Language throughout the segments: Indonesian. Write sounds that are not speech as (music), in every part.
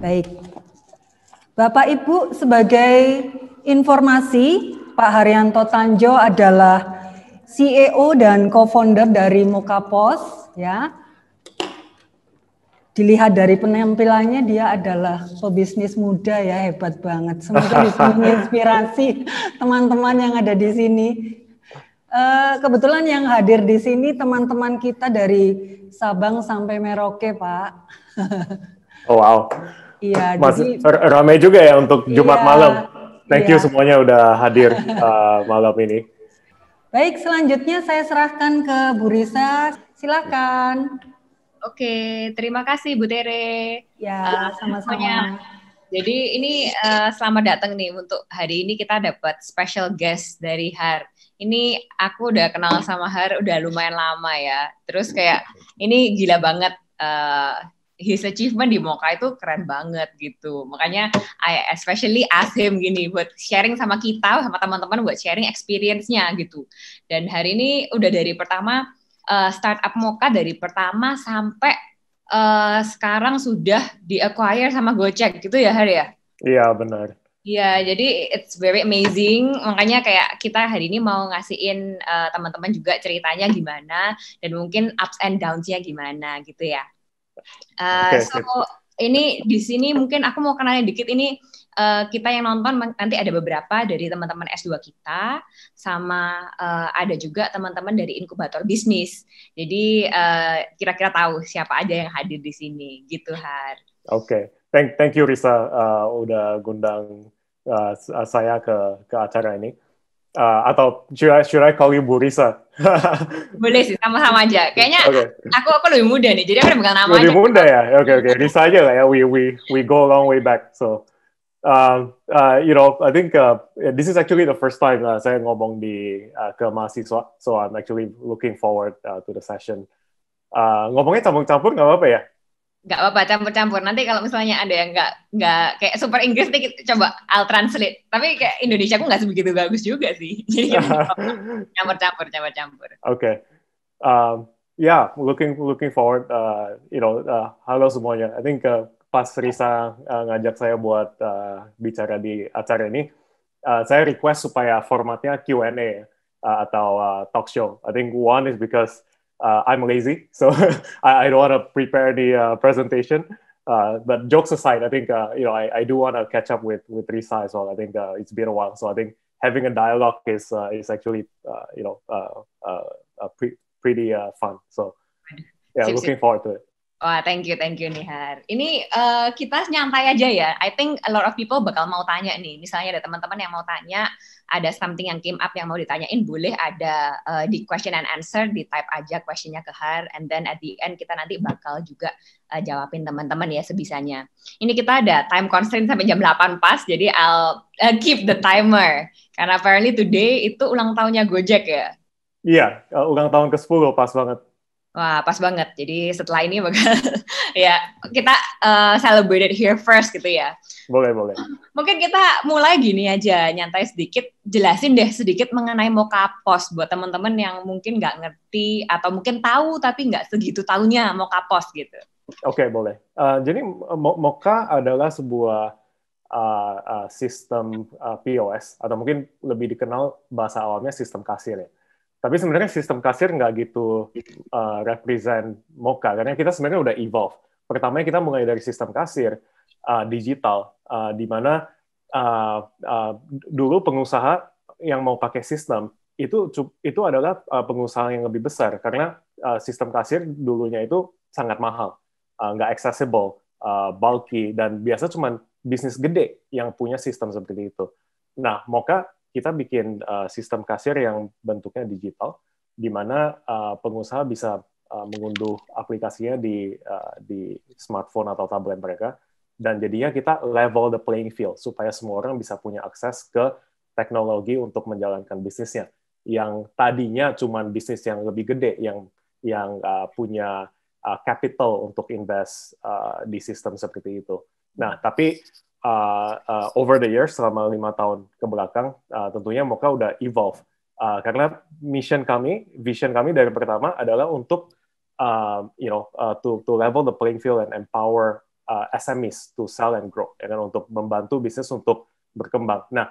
Baik. Bapak Ibu sebagai informasi, Pak Haryanto Tanjo adalah CEO dan co-founder dari Pos, ya. Dilihat dari penampilannya dia adalah pebisnis muda ya, hebat banget. Semoga (laughs) bisa menginspirasi teman-teman yang ada di sini. Eh, kebetulan yang hadir di sini teman-teman kita dari Sabang sampai Merauke, Pak. Oh wow. Iya, Mas, jadi ramai juga ya untuk Jumat iya, malam. Thank iya. you semuanya udah hadir (laughs) uh, malam ini. Baik, selanjutnya saya serahkan ke Bu Risa. Silakan. Oke, terima kasih Bu Tere. Ya, uh, sama-sama. Uh, jadi ini uh, selamat datang nih untuk hari ini kita dapat special guest dari Har. Ini aku udah kenal sama Har udah lumayan lama ya. Terus kayak ini gila banget uh, his achievement di Moka itu keren banget gitu. Makanya I especially ask him gini buat sharing sama kita sama teman-teman buat sharing experience-nya gitu. Dan hari ini udah dari pertama uh, startup Moka dari pertama sampai uh, sekarang sudah di acquire sama Gojek gitu ya Hari ya? Iya benar. Iya, jadi it's very amazing. Makanya kayak kita hari ini mau ngasihin uh, teman-teman juga ceritanya gimana dan mungkin ups and downs-nya gimana gitu ya. Uh, So ini di sini mungkin aku mau kenalin dikit ini uh, kita yang nonton nanti ada beberapa dari teman-teman S2 kita sama uh, ada juga teman-teman dari inkubator bisnis. Jadi kira-kira uh, tahu siapa aja yang hadir di sini gitu Har. Oke. Okay. Thank thank you Risa uh, udah gundang uh, saya ke ke acara ini uh, atau should I, should I call you Risa? (laughs) Boleh sih, sama-sama aja. Kayaknya okay. aku aku lebih muda nih, jadi aku udah pegang nama Lebih aja. muda ya? Oke okay, oke, okay. Risa aja lah ya. We we we go a long way back. So, uh, uh, you know, I think uh, this is actually the first time uh, saya ngomong di uh, ke mahasiswa. So I'm actually looking forward uh, to the session. Uh, ngomongnya campur-campur nggak apa-apa ya? nggak apa-apa campur-campur nanti kalau misalnya ada yang nggak nggak kayak super Inggris dikit coba I'll translate tapi kayak Indonesia aku nggak sebegitu bagus juga sih (laughs) jadi gitu. (laughs) campur-campur campur-campur oke okay. um, yeah looking looking forward uh, you know uh, halo semuanya I think uh, pas Risa uh, ngajak saya buat uh, bicara di acara ini uh, saya request supaya formatnya Q&A uh, atau uh, talk show I think one is because uh, I'm lazy, so (laughs) I, I, don't want to prepare the uh, presentation. Uh, but jokes aside, I think uh, you know I, I do want to catch up with with Risa as well. I think uh, it's been a while, so I think having a dialogue is uh, is actually you know pre- pretty fun. So yeah, looking forward to it. Wah, thank you, thank you Nihar. Ini uh, kita nyantai aja ya. I think a lot of people bakal mau tanya nih. Misalnya ada teman-teman yang mau tanya, ada something yang came up yang mau ditanyain, boleh ada uh, di question and answer, di type aja questionnya ke Har, and then at the end kita nanti bakal juga uh, jawabin teman-teman ya sebisanya. Ini kita ada time constraint sampai jam 8 pas, jadi I'll uh, keep the timer. Karena apparently today itu ulang tahunnya Gojek ya? Iya, uh, ulang tahun ke-10 pas banget. Wah, pas banget. Jadi setelah ini bakal (laughs) ya kita uh, eh, celebrate it here first gitu ya. Boleh, boleh. Mungkin kita mulai gini aja, nyantai sedikit. Jelasin deh sedikit mengenai Moka POS buat teman-teman yang mungkin nggak ngerti atau mungkin tahu tapi nggak segitu tahunya POS, gitu. Oke, okay, boleh. Uh, jadi moka adalah sebuah uh, uh, sistem uh, POS atau mungkin lebih dikenal bahasa awamnya sistem kasir ya tapi sebenarnya sistem kasir nggak gitu uh, represent Mocha, karena kita sebenarnya udah evolve. Pertamanya kita mulai dari sistem kasir uh, digital, uh, di mana uh, uh, dulu pengusaha yang mau pakai sistem itu itu adalah uh, pengusaha yang lebih besar karena uh, sistem kasir dulunya itu sangat mahal, uh, accessible, uh, bulky dan biasa cuman bisnis gede yang punya sistem seperti itu. Nah, Moka kita bikin uh, sistem kasir yang bentuknya digital, di mana uh, pengusaha bisa uh, mengunduh aplikasinya di uh, di smartphone atau tablet mereka, dan jadinya kita level the playing field supaya semua orang bisa punya akses ke teknologi untuk menjalankan bisnisnya. Yang tadinya cuma bisnis yang lebih gede, yang yang uh, punya uh, capital untuk invest uh, di sistem seperti itu. Nah, tapi uh, uh, over the years selama lima tahun ke belakang uh, tentunya Moka udah evolve uh, karena mission kami vision kami dari pertama adalah untuk uh, you know uh, to to level the playing field and empower uh, SMEs to sell and grow ya kan untuk membantu bisnis untuk berkembang nah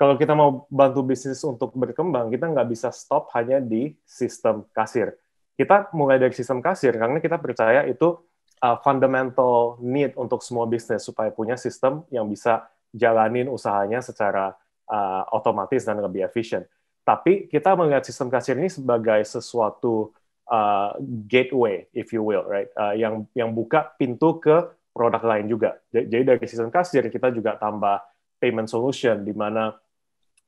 kalau kita mau bantu bisnis untuk berkembang kita nggak bisa stop hanya di sistem kasir kita mulai dari sistem kasir karena kita percaya itu uh, fundamental need untuk semua bisnis supaya punya sistem yang bisa jalanin usahanya secara uh, otomatis dan lebih efisien. Tapi kita melihat sistem kasir ini sebagai sesuatu uh, gateway, if you will, right? Uh, yang yang buka pintu ke produk lain juga. Jadi dari sistem kasir kita juga tambah payment solution di mana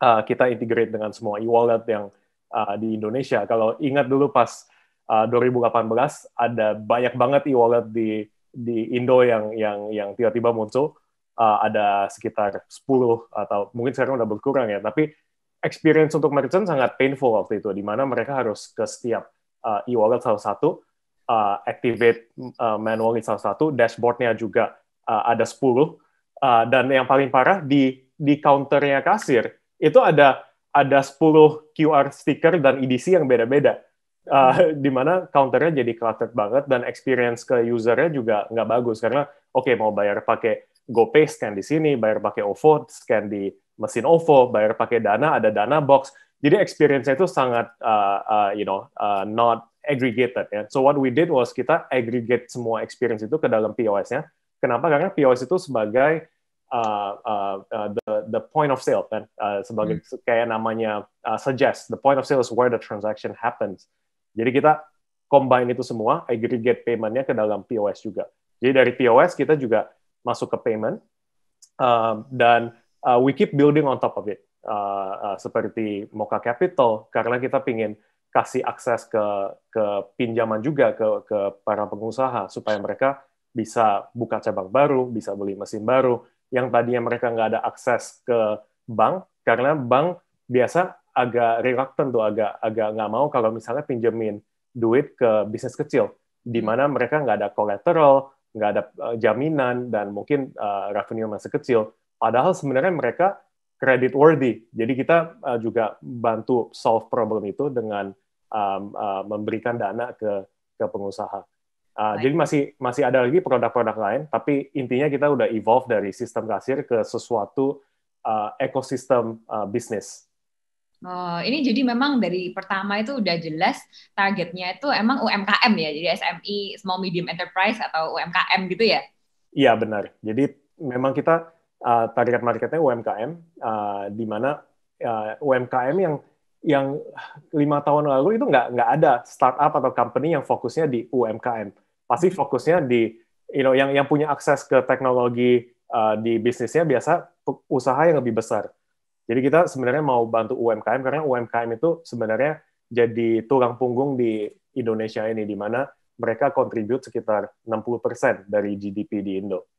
uh, kita integrate dengan semua e-wallet yang uh, di Indonesia. Kalau ingat dulu pas 2018 eh, ada banyak banget e-wallet di di Indo yang yang yang tiba-tiba muncul uh, ada sekitar 10 atau mungkin sekarang udah berkurang ya tapi experience untuk merchant sangat painful waktu itu di mana mereka harus ke setiap uh, e-wallet salah satu uh, activate uh, manually salah satu dashboardnya juga uh, ada 10 uh, dan yang paling parah di di counternya kasir itu ada ada 10 QR sticker dan EDC yang beda-beda uh, mana counternya jadi cluttered banget dan experience ke usernya juga nggak bagus karena oke okay, mau bayar pakai GoPay scan di sini, bayar pakai OVO scan di mesin OVO, bayar pakai Dana ada Dana Box. Jadi experience itu sangat uh, uh, you know uh, not aggregated ya. So what we did was kita aggregate semua experience itu ke dalam POS-nya. Kenapa? Karena POS itu sebagai uh, uh, the the point of sale kan uh, sebagai hmm. kayak namanya uh, suggest the point of sale is where the transaction happens. Jadi kita combine itu semua, aggregate payment-nya ke dalam POS juga. Jadi dari POS kita juga masuk ke payment, uh, dan uh, we keep building on top of it. Uh, uh, seperti Moka Capital, karena kita ingin kasih akses ke ke pinjaman juga ke ke para pengusaha supaya mereka bisa buka cabang baru, bisa beli mesin baru yang tadinya mereka nggak ada akses ke bank karena bank biasa agak reluctant tuh, agak agak nggak mau kalau misalnya pinjemin duit ke bisnis kecil, di mana mereka nggak ada collateral, nggak ada eh, jaminan, dan mungkin uh, revenue masih kecil. Padahal sebenarnya mereka credit worthy. Jadi kita uh, juga bantu solve problem itu dengan um, uh, memberikan dana ke ke pengusaha. Uh, jadi masih masih ada lagi produk-produk lain, tapi intinya kita udah evolve dari sistem kasir ke sesuatu uh, ekosistem uh, bisnis. Oh, ini jadi memang dari pertama itu udah jelas targetnya itu emang UMKM ya, jadi SMI Small Medium Enterprise atau UMKM gitu ya? Iya benar. Jadi memang kita uh, target marketnya UMKM, uh, eh, di mana uh, eh, UMKM yang yang lima tahun lalu itu nggak nggak ada startup atau company yang fokusnya di UMKM. Pasti hmm. fokusnya di you know yang yang punya akses ke teknologi uh, di bisnisnya biasa usaha yang lebih besar jadi kita sebenarnya mau bantu UMKM karena UMKM itu sebenarnya jadi tulang punggung di Indonesia ini di mana mereka kontribut sekitar 60% dari GDP di Indo.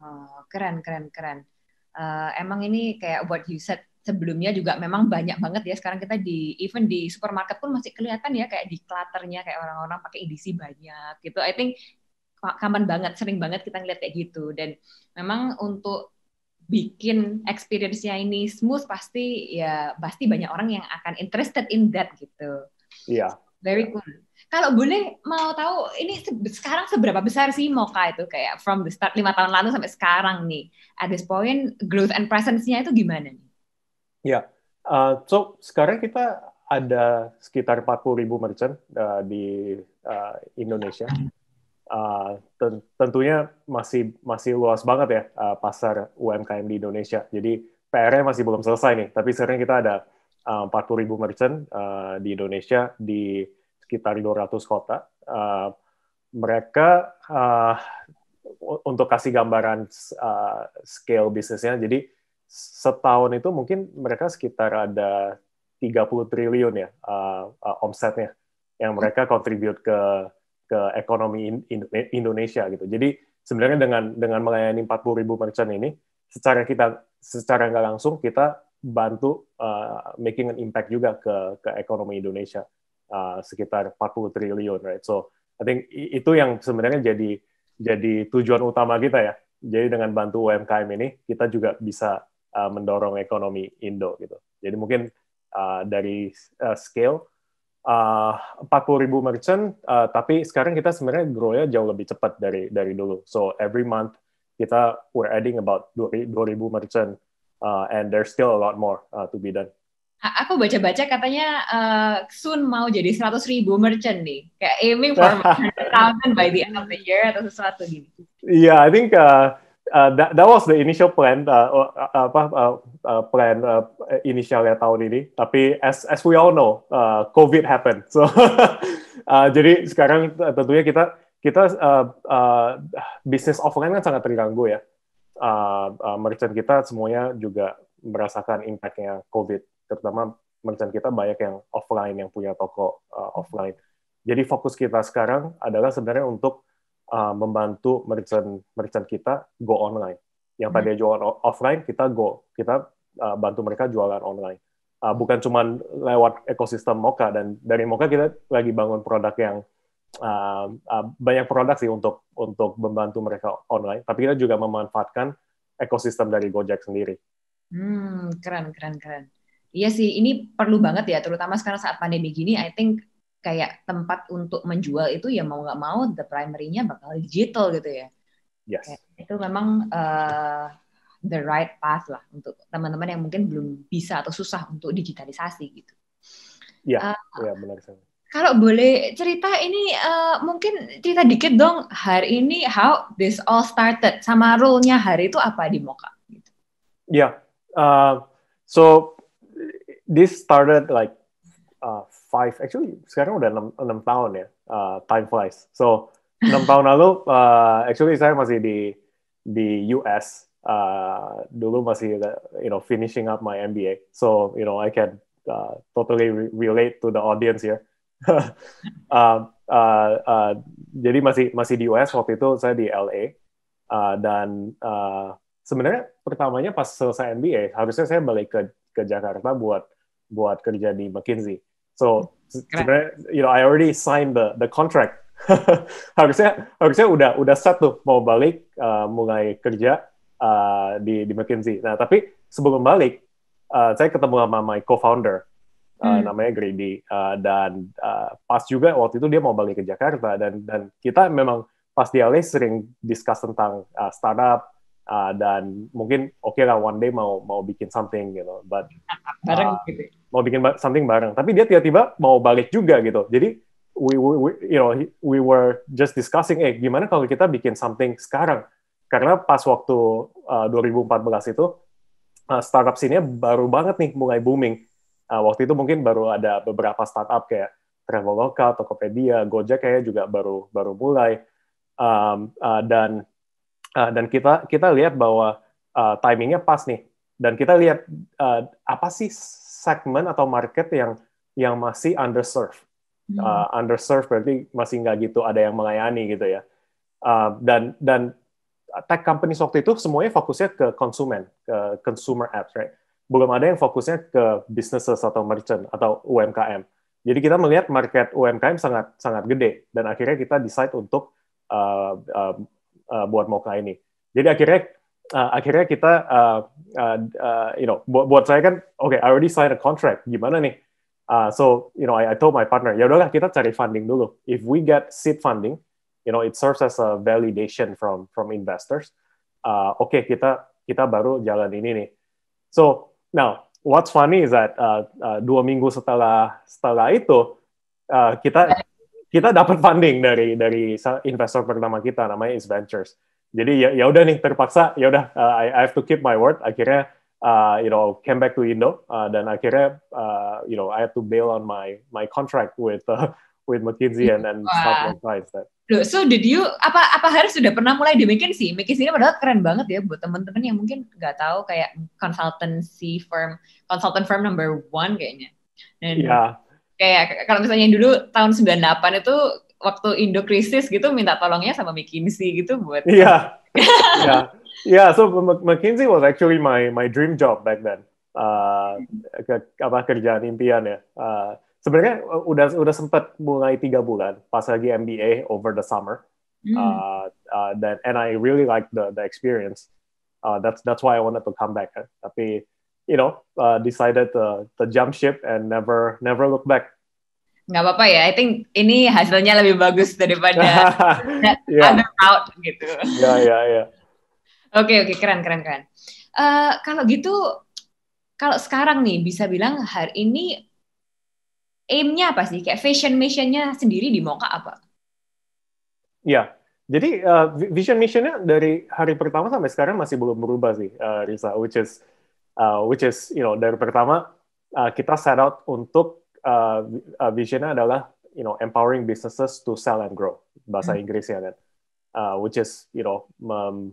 Oh, keren keren keren. Uh, emang ini kayak what you said sebelumnya juga memang banyak banget ya sekarang kita di even di supermarket pun masih kelihatan ya kayak di klaternya kayak orang-orang pakai edisi banyak gitu. I think kaman banget, sering banget kita ngeliat kayak gitu. Dan memang untuk bikin experience-nya ini smooth pasti ya pasti banyak orang yang akan interested in that gitu. Iya. Yeah. Very cool. Kalau boleh mau tahu ini sekarang seberapa besar sih Moka itu kayak from the start lima tahun lalu sampai sekarang nih at this point growth and presence-nya itu gimana nih? Ya, yeah. uh, so sekarang kita ada sekitar 40 ribu merchant uh, di uh, Indonesia. Ah, ten tentunya masih masih luas banget ya uh, pasar UMKM di Indonesia. Jadi PR-nya masih belum selesai nih. Tapi sekarang kita ada ah, uh, 40 ribu merchant uh, di Indonesia di sekitar 200 kota. Uh, mereka uh, untuk kasih gambaran uh, scale bisnisnya, jadi setahun itu mungkin mereka sekitar ada 30 triliun ya uh, uh, omsetnya yang mereka contribute ke ke ekonomi Indonesia gitu. Jadi sebenarnya dengan dengan melayani 40 ribu merchant ini, secara kita secara nggak langsung kita bantu uh, making an impact juga ke ke ekonomi Indonesia uh, sekitar 40 triliun, right? So I think itu yang sebenarnya jadi jadi tujuan utama kita ya. Jadi dengan bantu UMKM ini kita juga bisa uh, mendorong ekonomi Indo gitu. Jadi mungkin uh, dari uh, scale Ah, uh, 40 ribu merchant, uh, tapi sekarang kita sebenarnya grow-nya jauh lebih cepat dari dari dulu. So every month kita we're adding about ribu merchant, uh, and there's still a lot more uh, to be done. Aku baca-baca katanya uh, soon mau jadi 100 ribu merchant nih, kayak aiming for 100,000 (laughs) by the end of the year atau sesuatu gitu. Iya, yeah, I think uh, uh, that, that was the initial plan uh, uh, uh apa uh, uh, plan uh, inisialnya tahun ini tapi as as we all know uh, covid happened so (laughs) uh, jadi sekarang tentunya kita kita uh, uh, bisnis offline kan sangat terganggu ya uh, uh, merchant kita semuanya juga merasakan impactnya covid terutama merchant kita banyak yang offline yang punya toko uh, offline jadi fokus kita sekarang adalah sebenarnya untuk uh, membantu merchant merchant kita go online. Yang hmm. jual offline kita go kita uh, bantu mereka jualan online. Uh, bukan cuma lewat ekosistem Moka dan dari Moka kita lagi bangun produk yang uh, uh, banyak produk sih untuk untuk membantu mereka online. Tapi kita juga memanfaatkan ekosistem dari Gojek sendiri. Hmm, keren keren keren. Iya sih, ini perlu banget ya, terutama sekarang saat pandemi gini. I think kayak tempat untuk menjual itu ya mau nggak mau the primary-nya bakal digital gitu ya. Yes. Kayak itu memang uh, the right path lah untuk teman-teman yang mungkin belum bisa atau susah untuk digitalisasi gitu. Iya, yeah, uh, iya, benar sekali. Kalau boleh cerita ini uh, mungkin cerita dikit dong hari ini how this all started sama role-nya hari itu apa di Moka? Gitu. Iya, yeah, uh, so this started like uh, five actually sekarang udah enam enam tahun ya uh, time flies so (laughs) enam tahun lalu uh, actually saya masih di di US uh, dulu masih you know finishing up my MBA so you know I can uh, totally re relate to the audience here (laughs) uh, uh, uh, jadi masih masih di US waktu itu saya di LA uh, dan uh, sebenarnya pertamanya pas selesai MBA harusnya saya balik ke ke Jakarta buat buat kerja di McKinsey So sebenarnya you know I already signed the the contract. (laughs) harusnya harusnya udah udah set tuh mau balik uh, mulai kerja uh, di di McKinsey. Nah tapi sebelum balik uh, saya ketemu sama my co-founder uh, hmm. namanya Grady uh, dan uh, pas juga waktu itu dia mau balik ke Jakarta dan dan kita memang pas di LA sering discuss tentang uh, startup uh, dan mungkin oke okay lah one day mau mau bikin something gitu but bareng uh, gitu. mau bikin something bareng tapi dia tiba-tiba mau balik juga gitu jadi we, we, we you know we were just discussing eh gimana kalau kita bikin something sekarang karena pas waktu uh, ah, 2014 itu uh, startup sini baru banget nih mulai booming uh, waktu itu mungkin baru ada beberapa startup kayak Traveloka, Tokopedia, Gojek kayaknya juga baru baru mulai um, uh, dan Ah, dan kita kita lihat bahwa uh, timingnya pas nih dan kita lihat uh, apa sih segmen atau market yang yang masih underserved hmm. underserved berarti masih nggak gitu ada yang melayani gitu ya uh, dan dan tech company waktu itu semuanya fokusnya ke konsumen ke consumer apps right belum ada yang fokusnya ke businesses atau merchant atau UMKM jadi kita melihat market UMKM sangat sangat gede dan akhirnya kita decide untuk uh, uh, uh, buat Mocha ini. Jadi akhirnya uh, akhirnya kita uh, uh, you know buat, buat saya kan oke okay, I already signed a contract gimana nih uh, so you know I, I told my partner ya udahlah kita cari funding dulu if we get seed funding you know it serves as a validation from from investors uh, oke okay, kita kita baru jalan ini nih so now what's funny is that uh, uh, dua minggu setelah setelah itu uh, kita kita dapat funding dari dari investor pertama kita namanya Is Ventures. Jadi ya ya udah nih terpaksa ya udah uh, I, have to keep my word. Akhirnya uh, you know came back to Indo uh, dan akhirnya uh, you know I have to bail on my my contract with uh, with McKinsey and and like that. Loh, so did you apa apa harus sudah pernah mulai di McKinsey? McKinsey ini padahal keren banget ya buat teman-teman yang mungkin nggak tahu kayak consultancy firm, consultant firm number one kayaknya. yeah kayak kalau misalnya dulu tahun 98 itu waktu Indo krisis gitu minta tolongnya sama McKinsey gitu buat (laughs) Iya. Iya. iya so McKinsey was actually my my dream job back then. Uh, ke, apa kerjaan impian ya. Uh, sebenarnya udah udah sempat mulai tiga bulan pas lagi MBA over the summer. Mm. Uh, uh, and I really like the the experience. Uh, that's that's why I wanted to come back. Tapi you know uh, decided to, to jump ship and never never look back nggak apa-apa ya. I think ini hasilnya lebih bagus daripada (laughs) yeah. other route gitu. Ya ya ya. Oke oke keren keren keren. Uh, kalau gitu kalau sekarang nih bisa bilang hari ini aimnya apa sih? Kayak vision missionnya sendiri di Moka apa? Ya. Yeah. Jadi uh, vision missionnya dari hari pertama sampai sekarang masih belum berubah sih, uh, Risa, which is uh, which is you know dari pertama uh, kita set out untuk uh, uh, visionnya adalah you know empowering businesses to sell and grow bahasa hmm. Inggrisnya kan, uh, which is you know mem,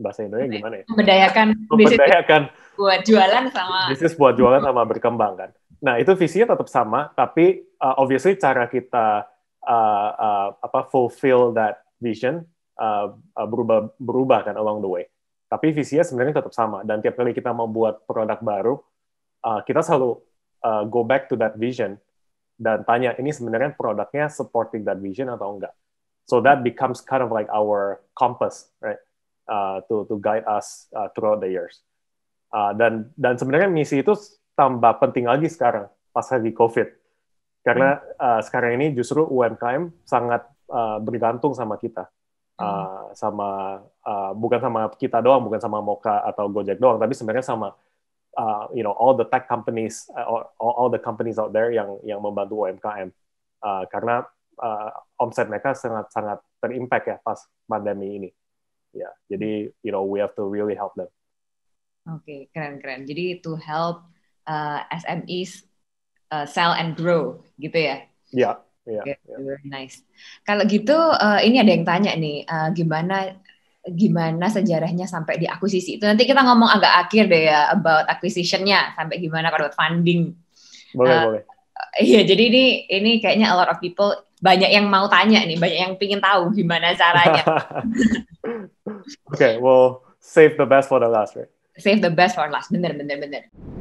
bahasa Indonesia ya? gimana ya? Memberdayakan, (laughs) memberdayakan buat jualan sama bisnis buat jualan sama berkembang kan. Nah itu visinya tetap sama, tapi uh, obviously cara kita uh, uh, apa fulfill that vision uh, uh, berubah berubah kan along the way. Tapi visinya sebenarnya tetap sama. Dan tiap kali kita membuat produk baru, uh, kita selalu uh, go back to that vision dan tanya ini sebenarnya produknya supporting that vision atau enggak. So that becomes kind of like our compass, right? Uh, to to guide us uh, throughout the years. Uh, dan dan sebenarnya misi itu tambah penting lagi sekarang pas lagi COVID, karena hmm. uh, sekarang ini justru UMKM sangat uh, bergantung sama kita uh, sama uh, bukan sama kita doang, bukan sama Moka atau Gojek doang, tapi sebenarnya sama uh, you know all the tech companies uh, all, all the companies out there yang yang membantu UMKM uh, karena uh, omset mereka sangat sangat terimpact ya pas pandemi ini. Ya, yeah, jadi you know we have to really help them. Oke, okay, keren-keren. Jadi to help uh, SMEs uh, sell and grow gitu ya. Ya. Yeah. Yeah, iya, iya. yeah. Very nice. Kalau gitu, uh, ini ada yang tanya nih, uh, gimana gimana sejarahnya sampai di akuisisi itu nanti kita ngomong agak akhir deh ya about acquisitionnya sampai gimana kalau buat funding boleh uh, boleh iya jadi ini ini kayaknya a lot of people banyak yang mau tanya nih banyak yang pingin tahu gimana caranya oke (laughs) okay, well save the best for the last right save the best for last bener bener bener